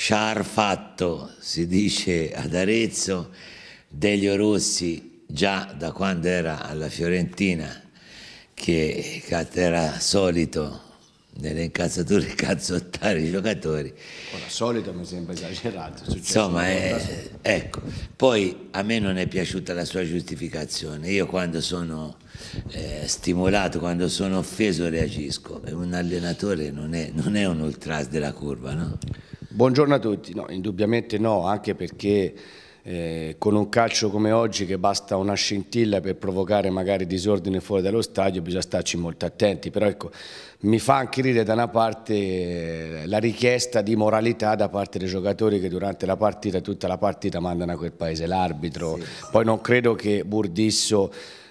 Sciar fatto, si dice ad Arezzo, Delio Rossi già da quando era alla Fiorentina, che era solito nelle incazzature cazzottare i giocatori. Ora, solito mi sembra esagerato. Insomma, è, eh, ecco, poi a me non è piaciuta la sua giustificazione. Io quando sono eh, stimolato, quando sono offeso reagisco. Un allenatore non è, non è un ultras della curva, no? Buongiorno a tutti, no, indubbiamente no, anche perché eh, con un calcio come oggi che basta una scintilla per provocare magari disordine fuori dallo stadio bisogna starci molto attenti, però ecco, mi fa anche ridere da una parte eh, la richiesta di moralità da parte dei giocatori che durante la partita, tutta la partita mandano a quel paese l'arbitro, sì. poi non credo che Burdisso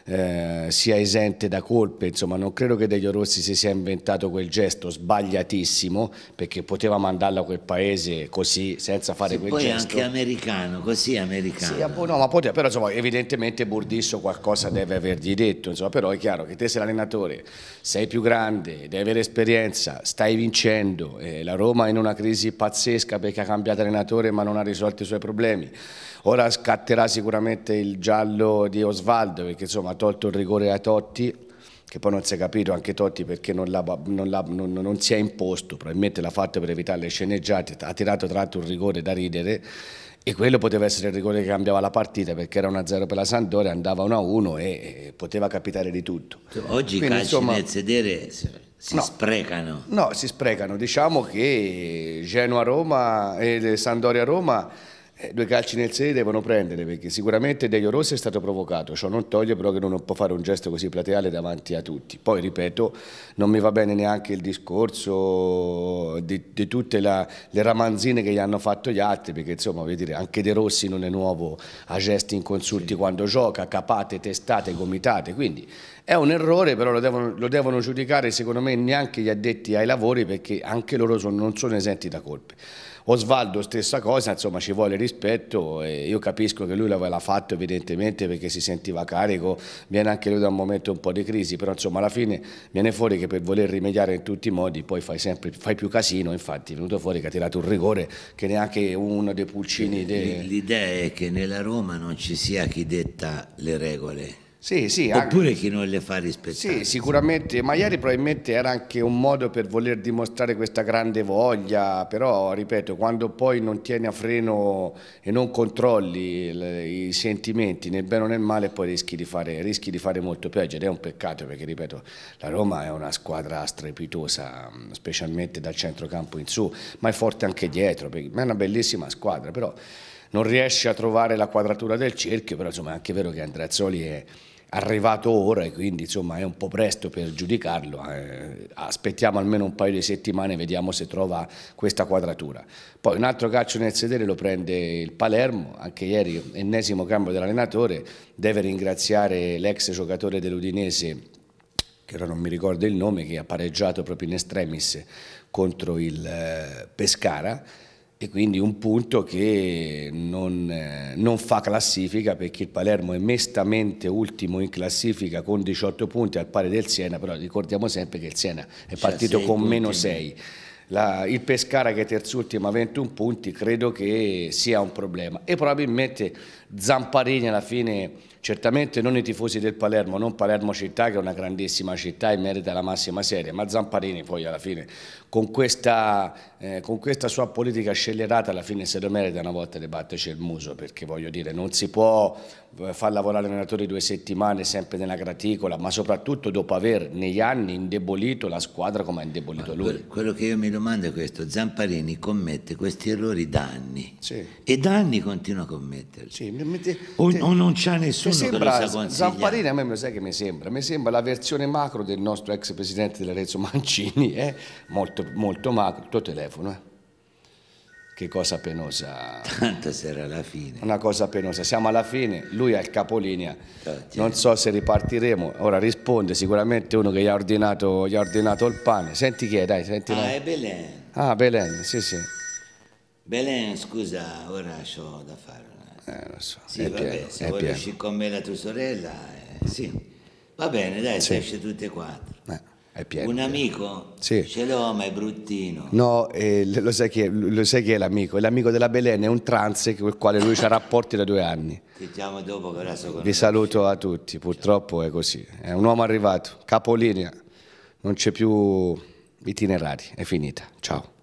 eh, sia esente da colpe, insomma non credo che Deglio Rossi si sia inventato quel gesto sbagliatissimo perché poteva mandarlo a quel paese così senza fare sì, quel poi gesto. Poi anche americano, così americano. Sì, no, ma poteva, però insomma, evidentemente Burdisso qualcosa deve avergli detto, insomma, però è chiaro che te sei l'allenatore, sei più grande, devi avere esperienza, stai vincendo, eh, la Roma è in una crisi pazzesca perché ha cambiato allenatore ma non ha risolto i suoi problemi. Ora scatterà sicuramente il giallo di Osvaldo perché insomma tolto il rigore a Totti, che poi non si è capito anche Totti perché non, non, non, non si è imposto, probabilmente l'ha fatto per evitare le sceneggiate, ha tirato tra l'altro un rigore da ridere e quello poteva essere il rigore che cambiava la partita perché era 1-0 per la Sandoria, andava 1-1 e poteva capitare di tutto. Cioè, oggi Quindi, i calci insomma, nel sedere si no, sprecano. No, si sprecano. Diciamo che Genoa-Roma e Sandoria-Roma eh, due calci nel sedere devono prendere perché sicuramente Deio Rossi è stato provocato, ciò non toglie però che non può fare un gesto così plateale davanti a tutti. Poi ripeto, non mi va bene neanche il discorso di, di tutte la, le ramanzine che gli hanno fatto gli altri, perché insomma voglio dire, anche De Rossi non è nuovo a gesti inconsulti sì. quando gioca, capate, testate, gomitate, quindi è un errore però lo devono, lo devono giudicare secondo me neanche gli addetti ai lavori perché anche loro sono, non sono esenti da colpe. Osvaldo stessa cosa, insomma ci vuole rispetto, io capisco che lui l'aveva fatto evidentemente perché si sentiva carico, viene anche lui da un momento un po' di crisi, però insomma alla fine viene fuori che per voler rimediare in tutti i modi poi fai, sempre, fai più casino, infatti è venuto fuori che ha tirato un rigore che neanche uno dei pulcini... L'idea è che nella Roma non ci sia chi detta le regole sì, sì, Oppure anche... chi non le fa rispettare. Sì, sicuramente, magari probabilmente era anche un modo per voler dimostrare questa grande voglia, però ripeto, quando poi non tieni a freno e non controlli le, i sentimenti nel bene o nel male, poi rischi di, fare, rischi di fare molto peggio ed è un peccato perché, ripeto, la Roma è una squadra strepitosa, specialmente dal centrocampo in su, ma è forte anche dietro, ma è una bellissima squadra, però non riesce a trovare la quadratura del cerchio, però insomma è anche vero che Andrea Zoli è arrivato ora e quindi insomma è un po' presto per giudicarlo, eh, aspettiamo almeno un paio di settimane e vediamo se trova questa quadratura. Poi un altro calcio nel sedere lo prende il Palermo, anche ieri ennesimo cambio dell'allenatore, deve ringraziare l'ex giocatore dell'Udinese che ora non mi ricordo il nome, che ha pareggiato proprio in extremis contro il eh, Pescara e quindi un punto che non, eh, non, fa classifica perché il Palermo è mestamente ultimo in classifica con 18 punti al pari del Siena, però ricordiamo sempre che il Siena è cioè, partito con punti. meno 6. La, il Pescara che è terzultimo a 21 punti credo che sia un problema e probabilmente Zamparini alla fine Certamente non i tifosi del Palermo, non Palermo città che è una grandissima città e merita la massima serie, ma Zamparini poi alla fine con questa, eh, con questa sua politica scellerata alla fine se lo merita una volta di batterci il muso perché voglio dire non si può eh, far lavorare allenatori due settimane sempre nella graticola ma soprattutto dopo aver negli anni indebolito la squadra come ha indebolito ma lui. Quello che io mi domando è questo, Zamparini commette questi errori da anni sì. e da anni continua a commetterli sì, o, o, non c'ha nessuno sembra Zamparini a me lo sai che mi sembra mi sembra la versione macro del nostro ex presidente dell'Arezzo Mancini eh? molto, molto macro il tuo telefono eh? che cosa penosa tanto sarà la fine una cosa penosa siamo alla fine lui è il capolinea ah, certo. non so se ripartiremo ora risponde sicuramente uno che gli ha ordinato, gli ha ordinato il pane senti chi è dai senti ah là. è Belen ah Belen sì sì Belen scusa ora ho da fare eh, lo so. Sì, è vabbè, pieno, se vuoi uscire con me la tua sorella, eh, sì. Va bene, dai, sì. esce tutte e quattro. Eh. Pieno, un amico? Sì. Ce l'ho, ma è bruttino. No, eh, lo, sai è, lo, sai chi è, l'amico? È l'amico della Belen, è un trans con il quale lui ha rapporti da due anni. Ti chiamo dopo che adesso conosco. Vi saluto a tutti, purtroppo Ciao. è così. È un uomo arrivato, capolinea, non c'è più itinerari, è finita. Ciao.